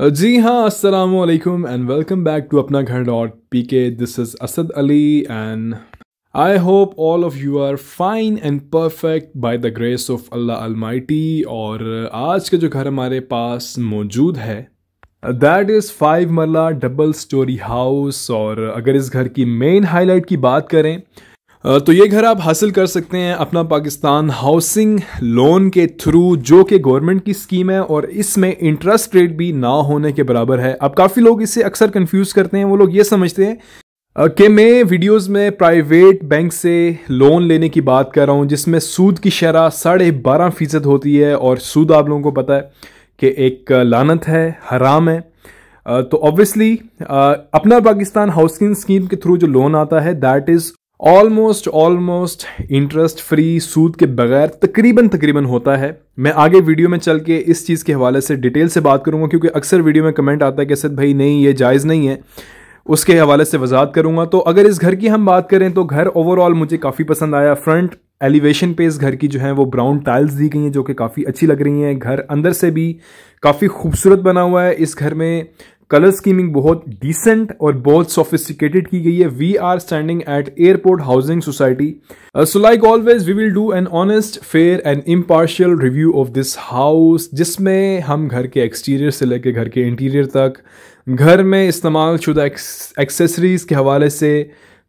Uh, जी हाँ अस्सलाम वालेकुम and welcome back to Apna Ghar dot P K this is Asad Ali and I hope all of you are fine and perfect by the grace of Allah almighty और uh, आज का जो घर हमारे पास मौजूद है that is five marla double story house और uh, अगर इस घर की मेन हाईलाइट की बात करें तो ये घर आप हासिल कर सकते हैं अपना पाकिस्तान हाउसिंग लोन के थ्रू जो कि गवर्नमेंट की स्कीम है और इसमें इंटरेस्ट रेट भी ना होने के बराबर है अब काफ़ी लोग इसे अक्सर कंफ्यूज करते हैं वो लोग ये समझते हैं कि मैं वीडियोस में प्राइवेट बैंक से लोन लेने की बात कर रहा हूँ जिसमें सूद की शरह साढ़े बारह फ़ीसद होती है और सूद आप लोगों को पता है कि एक लानत है हराम है तो obviously Apna Pakistan housing scheme के थ्रू जो लोन आता है that is almost almost interest free सूद के बगैर तकरीबन तकरीबन होता है मैं आगे वीडियो में चल के इस चीज़ के हवाले से डिटेल से बात करूंगा क्योंकि अक्सर वीडियो में कमेंट आता है कि सद भाई नहीं ये जायज़ नहीं है उसके हवाले से वजात करूंगा तो अगर इस घर की हम बात करें तो घर ओवरऑल मुझे काफ़ी पसंद आया फ्रंट एलिवेशन पे इस घर की जो है वो ब्राउन टाइल्स दी गई हैं जो कि काफ़ी अच्छी लग रही हैं घर अंदर से भी काफ़ी खूबसूरत बना हुआ है इस घर में कलर स्कीमिंग बहुत डिसेंट और बहुत सोफिस्टिकेटेड की गई है we are standing at airport housing society so like always we will do an honest fair and impartial review of this house जिसमें हम घर के एक्सटीरियर से लेकर घर के इंटीरियर तक घर में इस्तेमाल शुदा एक्सेसरीज़ के हवाले से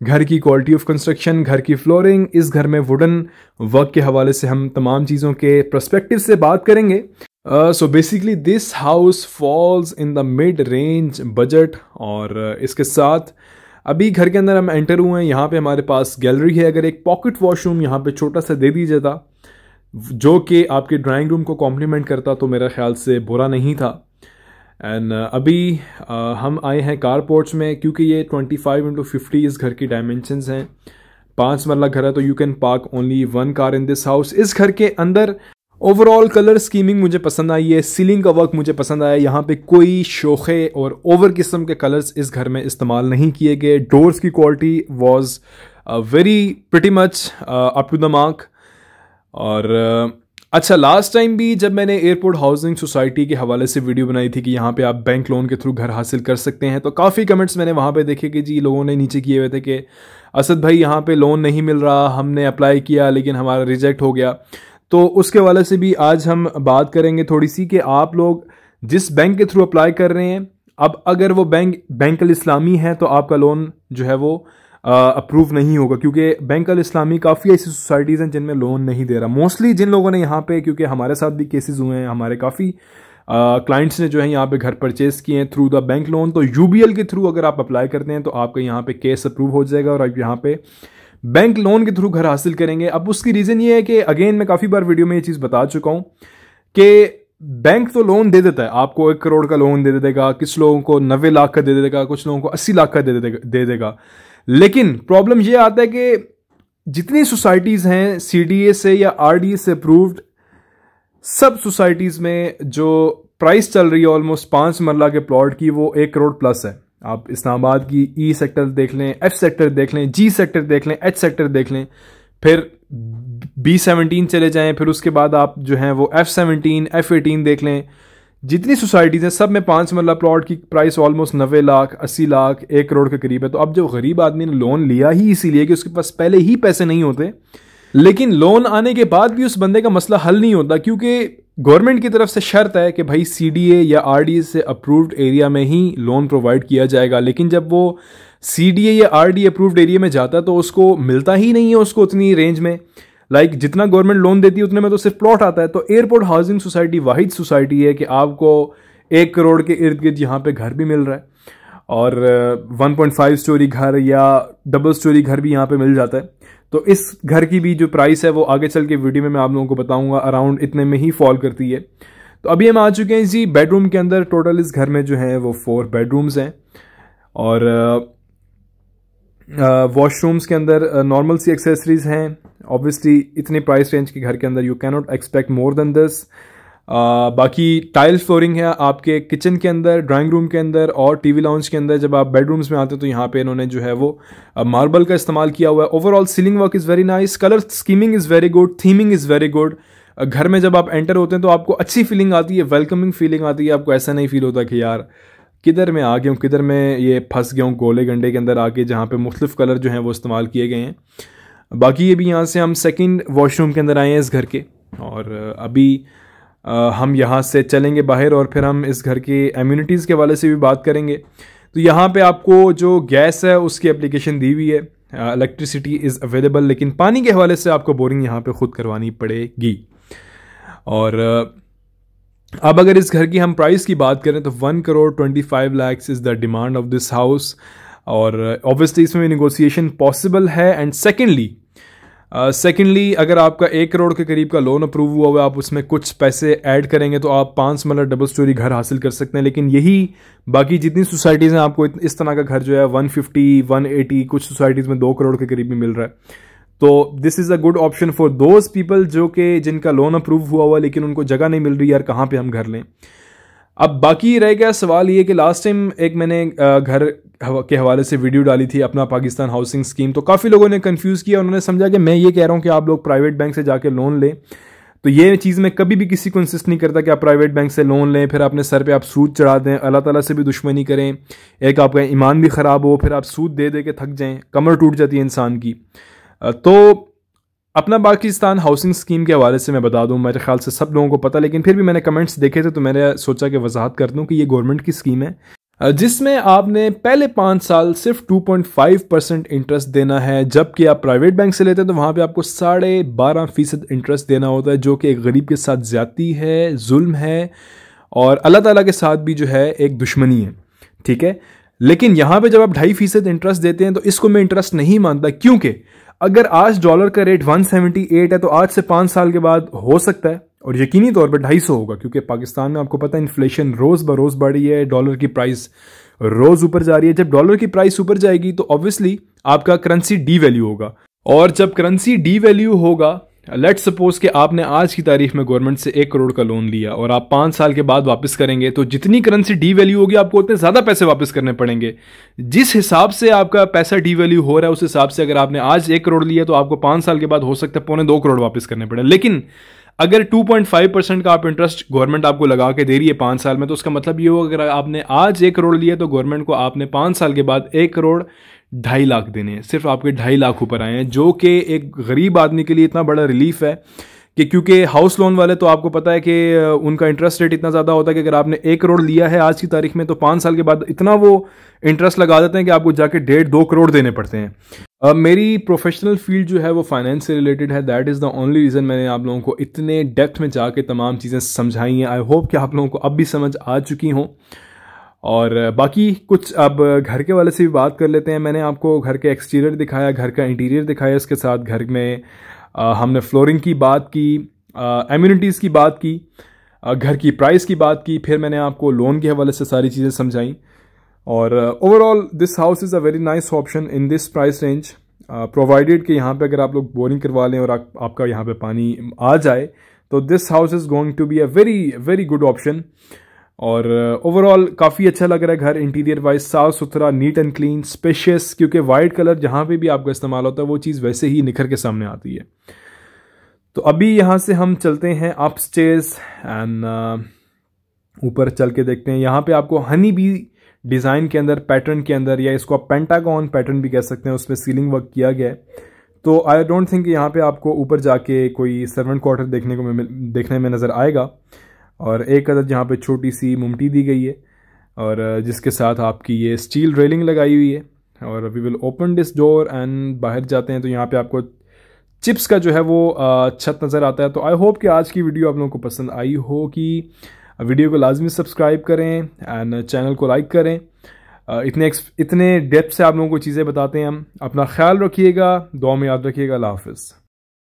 घर की क्वालिटी ऑफ कंस्ट्रक्शन घर की फ्लोरिंग इस घर में वुडन वर्क के हवाले से हम तमाम चीज़ों के प्रस्पेक्टिव से बात करेंगे so basically this house falls in the mid range budget और uh, इसके साथ अभी घर के अंदर हम एंटर हुए हैं यहाँ पे हमारे पास गैलरी है अगर एक पॉकेट वॉशरूम यहाँ पे छोटा सा दे दीजिए था जो कि आपके ड्राइंग रूम को कॉम्प्लीमेंट करता तो मेरा ख्याल से बुरा नहीं था एंड uh, अभी uh, हम आए हैं कार पोर्ट्स में क्योंकि ये 25 फाइव इंटू फिफ्टी इस घर की डायमेंशन हैं पाँच मरला घर है तो you can park only one car in this house इस घर के अंदर ओवरऑल कलर स्कीमिंग मुझे पसंद आई है सीलिंग का वर्क मुझे पसंद आया यहाँ पे कोई शोखे और ओवर किस्म के कलर्स इस घर में इस्तेमाल नहीं किए गए डोर्स की quality was very pretty much up to the mark और uh, अच्छा लास्ट टाइम भी जब मैंने एयरपोर्ट हाउसिंग सोसाइटी के हवाले से वीडियो बनाई थी कि यहाँ पे आप बैंक लोन के थ्रू घर हासिल कर सकते हैं तो काफ़ी कमेंट्स मैंने वहाँ पे देखे कि जी लोगों ने नीचे किए हुए थे कि असद भाई यहाँ पे लोन नहीं मिल रहा हमने अप्लाई किया लेकिन हमारा रिजेक्ट हो गया तो उसके हवाले से भी आज हम बात करेंगे थोड़ी सी कि आप लोग जिस बैंक के थ्रू अप्लाई कर रहे हैं अब अगर वो बैंक बैंक इस्लामी है तो आपका लोन जो है वो अप्रूव नहीं होगा क्योंकि बैंक अल इस्लामी काफ़ी ऐसी सोसाइटीज़ हैं जिनमें लोन नहीं दे रहा मोस्टली जिन लोगों ने यहाँ पे क्योंकि हमारे साथ भी केसेस हुए हैं हमारे काफ़ी क्लाइंट्स ने जो है यहाँ पे घर परचेज़ किए हैं थ्रू द बैंक लोन तो यू के थ्रू अगर आप अप्लाई करते हैं तो आपका यहाँ पे केस अप्रूव हो जाएगा और आप यहाँ पे बैंक लोन के थ्रू घर हासिल करेंगे अब उसकी रीज़न ये है कि अगेन मैं काफ़ी बार वीडियो में ये चीज़ बता चुका हूँ कि बैंक तो लोन दे देता है आपको एक करोड़ का लोन दे देगा किस लोगों को नब्बे लाख का दे देगा कुछ लोगों को अस्सी लाख का दे देगा दे देगा लेकिन प्रॉब्लम यह आता है कि जितनी सोसाइटीज़ हैं सी से या आर से अप्रूव्ड सब सोसाइटीज़ में जो प्राइस चल रही है ऑलमोस्ट पांच मरला के प्लॉट की वो एक करोड़ प्लस है आप इस्लामाबाद की ई e सेक्टर देख लें एफ सेक्टर देख लें जी सेक्टर देख लें एच सेक्टर देख लें फिर बी सेवनटीन चले जाएं फिर उसके बाद आप जो हैं वो एफ सेवनटीन एफ एटीन देख लें जितनी सोसाइटीज़ हैं सब में पाँच मरला प्लॉट की प्राइस ऑलमोस्ट नबे लाख अस्सी लाख एक करोड़ के करीब है तो अब जो गरीब आदमी ने लोन लिया ही इसीलिए कि उसके पास पहले ही पैसे नहीं होते लेकिन लोन आने के बाद भी उस बंदे का मसला हल नहीं होता क्योंकि गवर्नमेंट की तरफ से शर्त है कि भाई सी या आर से अप्रूव्ड एरिया में ही लोन प्रोवाइड किया जाएगा लेकिन जब वो सी या आर अप्रूव्ड एरिया में जाता है तो उसको मिलता ही नहीं है उसको उतनी रेंज में लाइक like, जितना गवर्नमेंट लोन देती है उतने में तो सिर्फ प्लॉट आता है तो एयरपोर्ट हाउसिंग सोसाइटी वाहिद सोसाइटी है कि आपको एक करोड़ के इर्द गिर्द यहाँ पे घर भी मिल रहा है और 1.5 uh, स्टोरी घर या डबल स्टोरी घर भी यहाँ पे मिल जाता है तो इस घर की भी जो प्राइस है वो आगे चल के वीडियो में मैं आप लोगों को बताऊंगा अराउंड इतने में ही फॉल करती है तो अभी हम आ चुके हैं जी बेडरूम के अंदर टोटल इस घर में जो है वो फोर बेडरूम्स हैं और uh, वॉशरूम्स के अंदर नॉर्मल सी एक्सेसरीज हैं ऑब्वियसली इतने प्राइस रेंज के घर के अंदर you cannot expect more than this बाकी टाइल फ्लोरिंग है आपके किचन के अंदर ड्राइंग रूम के अंदर और टीवी लाउंज के अंदर जब आप बेडरूम्स में आते हैं तो यहाँ पे इन्होंने जो है वो मार्बल uh, का इस्तेमाल किया हुआ है overall ceiling work is very nice colour scheming is very good theming is very good घर में जब आप एंटर होते हैं तो आपको अच्छी फीलिंग आती है वेलकमिंग फीलिंग आती है आपको ऐसा नहीं फील होता कि यार किधर में आ गया हूँ किधर में ये फंस गया हूँ गोले गंडे के अंदर आके जहाँ पे मुख्तलिफ़ कलर जो हैं वो इस्तेमाल किए गए हैं बाकी ये भी यहाँ से हम सेकंड वॉशरूम के अंदर आए हैं इस घर के और अभी हम यहाँ से चलेंगे बाहर और फिर हम इस घर के एम्यूनिटीज़ के वाले से भी बात करेंगे तो यहाँ पर आपको जो गैस है उसकी एप्लीकेशन दी हुई है इलेक्ट्रिसिटी इज़ अवेलेबल लेकिन पानी के हवाले से आपको बोरिंग यहाँ पर ख़ुद करवानी पड़ेगी और अब अगर इस घर की हम प्राइस की बात करें तो one crore twenty five lakhs is the demand of this house और ऑब्वियसली uh, इसमें निगोसिएशन पॉसिबल है एंड सेकेंडली सेकेंडली अगर आपका एक करोड़ के करीब का लोन अप्रूव हुआ हुआ आप उसमें कुछ पैसे ऐड करेंगे तो आप पाँच मरला डबल स्टोरी घर हासिल कर सकते हैं लेकिन यही बाकी जितनी सोसाइटीज़ हैं आपको इस तरह का घर जो है वन फिफ्टी वन एटी कुछ सोसाइटीज़ में दो करोड़ के करीब भी मिल रहा है तो this is a good option for those people जो कि जिनका लोन अप्रूव हुआ हुआ लेकिन उनको जगह नहीं मिल रही यार कहाँ पे हम घर लें अब बाकी रह गया सवाल ये कि लास्ट टाइम एक मैंने घर के हवाले से वीडियो डाली थी अपना पाकिस्तान हाउसिंग स्कीम तो काफ़ी लोगों ने कंफ्यूज किया उन्होंने समझा कि मैं ये कह रहा हूँ कि आप लोग प्राइवेट बैंक से जाके लोन लें तो ये चीज़ मैं कभी भी किसी को इंसिस्ट नहीं करता कि आप प्राइवेट बैंक से लोन लें फिर अपने सर पे आप सूद चढ़ा दें अल्लाह ताला से भी दुश्मनी करें एक आपका ईमान भी ख़राब हो फिर आप सूद दे दे के थक जाएं कमर टूट जाती है इंसान की तो अपना पाकिस्तान हाउसिंग स्कीम के हवाले से मैं बता दूं मेरे ख्याल से सब लोगों को पता लेकिन फिर भी मैंने कमेंट्स देखे थे तो मैंने सोचा कि वजाहत कर दूं कि ये गवर्नमेंट की स्कीम है जिसमें आपने पहले पाँच साल सिर्फ 2.5 परसेंट इंटरेस्ट देना है जबकि आप प्राइवेट बैंक से लेते हैं तो वहाँ पे आपको साढ़े बारह फीसद इंटरेस्ट देना होता है जो कि एक गरीब के साथ ज़्यादती है जुल्म है और अल्लाह ताला के साथ भी जो है एक दुश्मनी है ठीक है लेकिन यहाँ पे जब आप ढाई फीसद इंटरेस्ट देते हैं तो इसको मैं इंटरेस्ट नहीं मानता क्योंकि अगर आज डॉलर का रेट 178 है तो आज से पांच साल के बाद हो सकता है और यकीनी तौर पर ढाई सौ होगा क्योंकि पाकिस्तान में आपको पता है इन्फ्लेशन रोज़ ब रोज़ बढ़ रही है डॉलर की प्राइस रोज़ ऊपर जा रही है जब डॉलर की प्राइस ऊपर जाएगी तो ऑब्वियसली आपका करेंसी डी वैल्यू होगा और जब करेंसी डी वैल्यू होगा लेट सपोज कि आपने आज की तारीख में गवर्नमेंट से एक करोड़ का लोन लिया और आप पांच साल के बाद वापस करेंगे तो जितनी करेंसी डी वैल्यू होगी आपको उतने ज़्यादा पैसे वापस करने पड़ेंगे जिस हिसाब से आपका पैसा डी वैल्यू हो रहा है उस हिसाब से अगर आपने आज एक करोड़ लिया तो आपको पांच साल के बाद हो सकता है पौने दो करोड़ वापस करने पड़े लेकिन अगर 2.5 परसेंट का आप इंटरेस्ट गवर्नमेंट आपको लगा के दे रही है पांच साल में तो उसका मतलब ये होगा अगर आपने आज एक करोड़ लिया तो गवर्नमेंट को आपने पांच साल के बाद एक करोड़ ढाई लाख देने हैं सिर्फ आपके ढाई लाख ऊपर आए हैं जो कि एक गरीब आदमी के लिए इतना बड़ा रिलीफ है कि क्योंकि हाउस लोन वाले तो आपको पता है कि उनका इंटरेस्ट रेट इतना ज़्यादा होता है कि अगर आपने एक करोड़ लिया है आज की तारीख में तो पाँच साल के बाद इतना वो इंटरेस्ट लगा देते हैं कि आपको जाके डेढ़ दो करोड़ देने पड़ते हैं अब मेरी प्रोफेशनल फील्ड जो है वो फाइनेंस से रिलेटेड है that is the only reason मैंने आप लोगों को इतने डेप्थ में जाके तमाम चीज़ें समझाई हैं आई होप कि आप लोगों को अब भी समझ आ चुकी हों और बाकी कुछ अब घर के वाले से भी बात कर लेते हैं मैंने आपको घर के एक्सटीरियर दिखाया घर का इंटीरियर दिखाया इसके साथ घर में आ, हमने फ्लोरिंग की बात की एम्यूनिटीज़ की बात की आ, घर की प्राइस की बात की फिर मैंने आपको लोन के हवाले से सारी चीज़ें समझाई और overall this house is a very nice option in this price range provided कि यहाँ पे अगर आप लोग बोरिंग करवा लें और आ, आपका यहाँ पे पानी आ जाए तो this house is going to be a very very good option और ओवरऑल uh, काफ़ी अच्छा लग रहा है घर इंटीरियर वाइज साफ सुथरा नीट एंड क्लीन स्पेशियस क्योंकि वाइट कलर जहाँ पे भी आपका इस्तेमाल होता है वो चीज़ वैसे ही निखर के सामने आती है तो अभी यहाँ से हम चलते हैं अप स्टेज एंड ऊपर चल के देखते हैं यहाँ पे आपको हनी बी डिज़ाइन के अंदर पैटर्न के अंदर या इसको आप पेंटागॉन पैटर्न भी कह सकते हैं उसमें सीलिंग वर्क किया गया है तो आई डोंट थिंक यहाँ पे आपको ऊपर जाके कोई सर्वेंट क्वार्टर देखने को देखने में नज़र आएगा और एक अदद जहाँ पे छोटी सी मुमटी दी गई है और जिसके साथ आपकी ये स्टील रेलिंग लगाई हुई है और we will open this door and बाहर जाते हैं तो यहाँ पे आपको चिप्स का जो है वो छत नज़र आता है तो आई होप कि आज की वीडियो आप लोगों को पसंद आई हो कि वीडियो को लाजमी सब्सक्राइब करें एंड चैनल को लाइक करें इतने इतने डेप्थ से आप लोगों को चीज़ें बताते हैं हम अपना ख्याल रखिएगा दुआ में याद रखिएगा अल्लाह हाफिज़